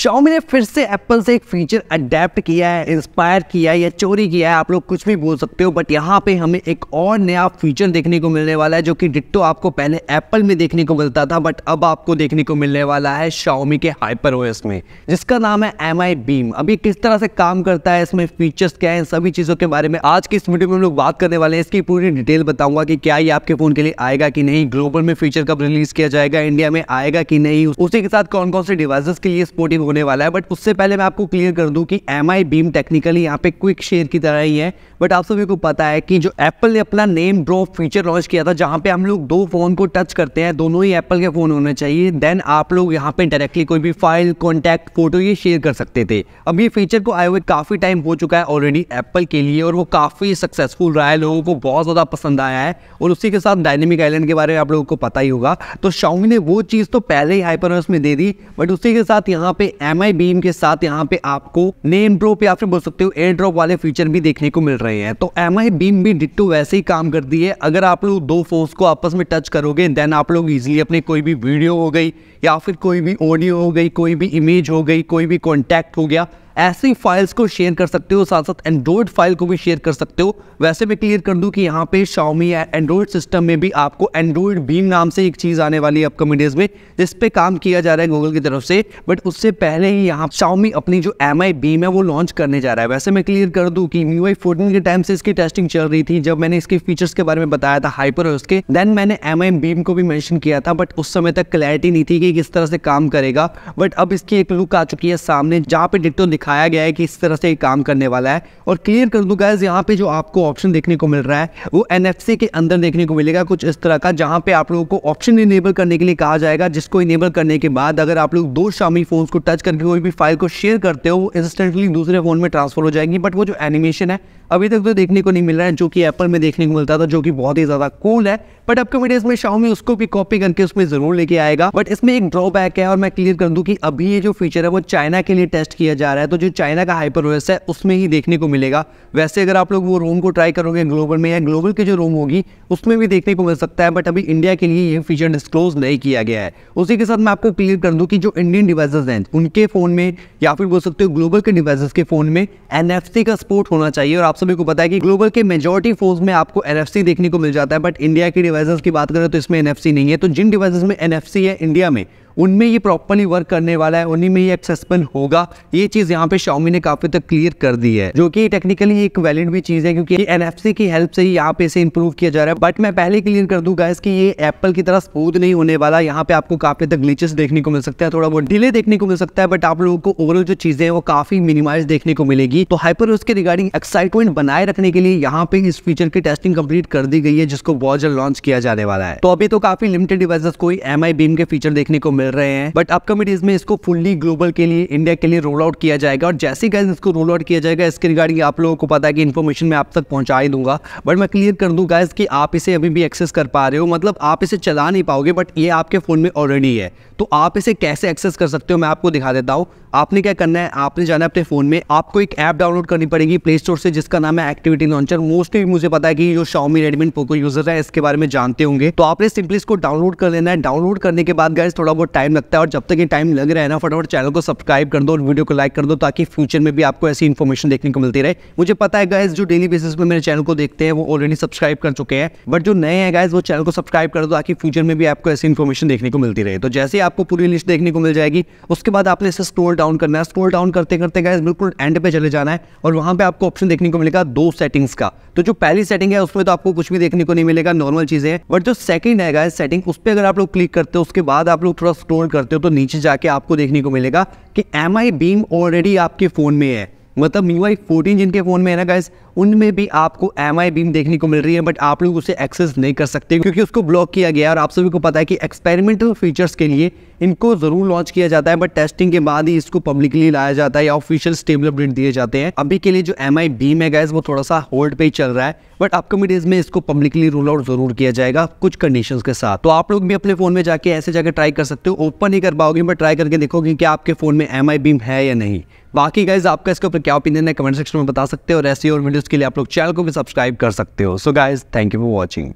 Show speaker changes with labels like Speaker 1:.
Speaker 1: Xiaomi ने फिर से एप्पल से एक फीचर अडेप्ट किया है इंस्पायर किया है या चोरी किया है आप लोग कुछ भी बोल सकते हो बट यहाँ पे हमें एक और नया फीचर देखने को मिलने वाला है जो कि डिट्टो आपको पहले एप्पल में देखने को मिलता था बट अब आपको देखने को मिलने वाला है शाओमी के हाइपर ओएस में जिसका नाम है एम आई बीम अभी किस तरह से काम करता है इसमें फीचर्स क्या है सभी चीज़ों के बारे में आज की इस वीडियो में हम लोग बात करने वाले हैं इसकी पूरी डिटेल बताऊंगा कि क्या ये आपके फ़ोन के लिए आएगा कि नहीं ग्लोबल में फीचर कब रिलीज़ किया जाएगा इंडिया में आएगा कि नहीं उसी के साथ कौन कौन से डिवाइसेस के लिए स्पोर्टिव ट्रेडिंग होने वाला है बट उससे पहले मैं आपको क्लियर कर दूं कि एम आई बीम टेक्निकली यहाँ पे क्विक शेयर की तरह ही है बट आप सभी को पता है कि जो एप्पल ने अपना नेम ड्रॉप फीचर लॉन्च किया था जहाँ पे हम लोग दो फ़ोन को टच करते हैं दोनों ही एप्पल के फ़ोन होने चाहिए देन आप लोग यहाँ पे डायरेक्टली कोई भी फाइल कॉन्टैक्ट फोटो ये शेयर कर सकते थे अब ये फीचर को आए हुए काफ़ी टाइम हो चुका है ऑलरेडी एप्पल के लिए और वो काफ़ी सक्सेसफुल रहा है लोगों को बहुत ज़्यादा पसंद आया है और उसी के साथ डायनेमिक आइलैंड के बारे में आप लोगों को पता ही होगा तो शाउमी ने वो चीज़ तो पहले ही हाइपरवर्स में दे दी बट उसी के साथ यहाँ पे एम आई बीम के साथ यहाँ पे आपको नेम ड्रॉप या फिर बोल सकते हो एयर ड्रॉप वाले फीचर भी देखने को मिल रहे हैं तो एम आई बीम भी डिट्टो वैसे ही काम करती है अगर आप लोग दो फोन को आपस में टच करोगे देन आप लोग इजिली अपने कोई भी वीडियो हो गई या फिर कोई भी ऑडियो हो गई कोई भी इमेज हो गई कोई भी कॉन्टैक्ट हो गया ऐसी फाइल्स को शेयर कर सकते हो साथ साथ एंड्रॉयड फाइल को भी शेयर कर सकते हो वैसे मैं क्लियर कर दूं कि यहाँ पे शाओमी एंड्रॉयड सिस्टम में भी आपको एंड्रॉयड बीम नाम से एक चीज़ आने वाली है अपकमिंग डेज में जिस पे काम किया जा रहा है गूगल की तरफ से बट उससे पहले ही यहाँ शाओमी अपनी जो एम आई बीम है वो लॉन्च करने जा रहा है वैसे मैं क्लियर कर दूँ की यू आई के टाइम से इसकी टेस्टिंग चल रही थी जब मैंने इसके फीचर्स के बारे में बताया था हाइपर उसके देन मैंने एम आई बीम को भी मैंशन किया था बट उस समय तक क्लैरिटी नहीं थी कि किस तरह से काम करेगा बट अब इसकी एक लुक आ चुकी है सामने जहाँ पे डिटो दिखाया गया है कि इस तरह से ये काम करने वाला है और क्लियर कर दूँ गैस यहाँ पे जो आपको ऑप्शन देखने को मिल रहा है वो एन के अंदर देखने को मिलेगा कुछ इस तरह का जहाँ पे आप लोगों को ऑप्शन इनेबल करने के लिए कहा जाएगा जिसको इनेबल करने के बाद अगर आप लोग दो शामी फोन को टच करके कोई भी फाइल को शेयर करते हो वो इंस्टेंटली दूसरे फ़ोन में ट्रांसफर हो जाएंगे बट वो जो एनिमेशन है अभी तक तो देखने को नहीं मिल रहा है जो कि एप्पल में देखने को मिलता था जो कि बहुत ही ज़्यादा कूल है बट अपकमिंग डेज में शाओमी उसको भी कॉपी करके उसमें ज़रूर लेके आएगा बट इसमें एक ड्रॉबैक है और मैं क्लियर कर दूं कि अभी ये जो फीचर है वो चाइना के लिए टेस्ट किया जा रहा है तो जो चाइना का हाइपर ओएस है उसमें ही देखने को मिलेगा वैसे अगर आप लोग वो रोम को ट्राई करोगे ग्लोबल में या ग्लोबल की जो रोम होगी उसमें भी देखने को मिल सकता है बट अभी इंडिया के लिए ये फीचर डिस्क्लोज नहीं किया गया है उसी के साथ मैं आपको क्लियर कर दूँ कि जो इंडियन डिवाइसेज हैं उनके फ़ोन में या फिर बोल सकते हो ग्लोबल के डिवाइसेज के फ़ोन में एन का सपोर्ट होना चाहिए और आप सभी को पता है कि ग्लोबल के मेजोरिटी फोन में आपको एन देखने को मिल जाता है बट इंडिया के डिवाइसेज की बात करें तो इसमें एन नहीं है तो जिन डिवाइसेज में एन है इंडिया में उनमें ये प्रॉपरली वर्क करने वाला है उन्हीं में ये एक्सेसबल होगा ये चीज़ यहाँ पे शॉमी ने काफ़ी तक क्लियर कर दी है जो कि टेक्निकली एक वैलिड भी चीज़ है क्योंकि एन की हेल्प से ही यहाँ पे इसे इंप्रूव किया जा रहा है बट मैं पहले क्लियर कर दूंगा इसके ये एप्पल की तरह स्मूथ नहीं होने वाला यहाँ पे आपको काफ़ी तक ग्लिचेस देखने को मिल सकता है थोड़ा बहुत डिले देखने को मिल सकता है बट आप लोगों को ओवरऑल जो चीज़ें हैं वो काफ़ी मिनिमाइज देखने को मिलेगी तो हाइपर उसके रिगार्डिंग एक्साइटमेंट बनाए रखने के लिए यहाँ पे इस फीचर की टेस्टिंग कंप्लीट कर दी गई है जिसको बहुत जल्द लॉन्च किया जाने वाला है तो अभी तो काफ़ी लिमिटेड डिवाइस को एम आई बीम के फीचर देखने को मिल रहे हैं बट अपकमिंग डेज में इसको फुल्ली ग्लोबल के लिए इंडिया के लिए रोल आउट किया जाएगा और जैसे गैस इसको रोल आउट किया जाएगा इसके रिगार्डिंग आप लोगों को पता है कि इन्फॉर्मेशन मैं आप तक पहुंचा ही दूंगा बट मैं क्लियर कर दूँ गैस कि आप इसे अभी भी एक्सेस कर पा रहे हो मतलब आप इसे चला नहीं पाओगे बट ये आपके फ़ोन में ऑलरेडी है तो आप इसे कैसे एक्सेस कर सकते हो मैं आपको दिखा देता हूँ आपने क्या करना है आपने जाना है अपने फ़ोन में आपको एक ऐप डाउनलोड करनी पड़ेगी प्ले स्टोर से जिसका नाम है एक्टिविटी लॉन्चर मोस्टली मुझे पता है कि जो शाओमी रेडमी पोको यूज़र है इसके बारे में जानते होंगे तो आपने सिंपली इसको डाउनलोड कर लेना है डाउनलोड करने के बाद गाइज थोड़ा बहुत टाइम लगता है और जब तक ये टाइम लग रहा है ना फटाफट चैनल को सब्सक्राइब कर दो और वीडियो को लाइक कर दो ताकि फ्यूचर में भी आपको ऐसी इन्फॉर्मेशन देखने को मिलती रहे मुझे पता है गाइज जो डेली बेसिस पर मेरे चैनल को देखते हैं वो ऑलरेडी सब्सक्राइब कर चुके हैं बट जो नए हैं गाइज वो चैनल को सब्सक्राइब कर दो ताकि फ्यूचर में भी आपको ऐसी इन्फॉर्मेशन देखने को मिलती रहे तो जैसे ही आपको पूरी लिस्ट देखने को मिल जाएगी उसके बाद आपने इसे स्क्रोल डाउन करना है स्क्रोल डाउन करते करते गाइज बिल्कुल एंड पे चले जाना है और वहाँ पर आपको ऑप्शन देखने को मिलेगा दो सेटिंग्स का तो जो पहली सेटिंग है उसमें तो आपको कुछ भी देखने को नहीं मिलेगा नॉर्मल चीजें बट जो सेकंड है गाइज सेटिंग उस पर अगर आप लोग क्लिक करते हो उसके बाद आप लोग थोड़ा स्क्रोल करते हो तो नीचे जाके आपको देखने को मिलेगा कि एम आई बीम ऑलरेडी आपके फ़ोन में है मतलब यू आई फोर्टीन जिनके फ़ोन में है ना गैस उनमें भी आपको एम आई बीम देखने को मिल रही है बट आप लोग उसे एक्सेस नहीं कर सकते क्योंकि उसको ब्लॉक किया गया है और आप सभी को पता है कि एक्सपेरिमेंटल फीचर्स के लिए इनको ज़रूर लॉन्च किया जाता है बट टेस्टिंग के बाद ही इसको पब्लिकली लाया जाता है या ऑफिशियल स्टेबल अपडेट दिए जाते हैं अभी के लिए जो एम आई बीम है गैस वो थोड़ा सा होल्ड पे ही चल रहा है बट अपकमिंग डेज में इसको पब्लिकली रोल आउट जरूर किया जाएगा कुछ कंडीशन के साथ तो आप लोग भी अपने फोन में जाके ऐसे जाकर ट्राई कर सकते हो ओपन ही कर पाओगे बट ट्राई करके देखोगे कि आपके फोन में एम आई बीम है या नहीं बाकी गाइज आपका इसके ऊपर क्या ओपिनियन है कमेंट सेक्शन में बता सकते हो और ऐसी और वीडियो वीडियोज़ के लिए आप लोग चैनल को भी सब्सक्राइब कर सकते हो so guys thank you for watching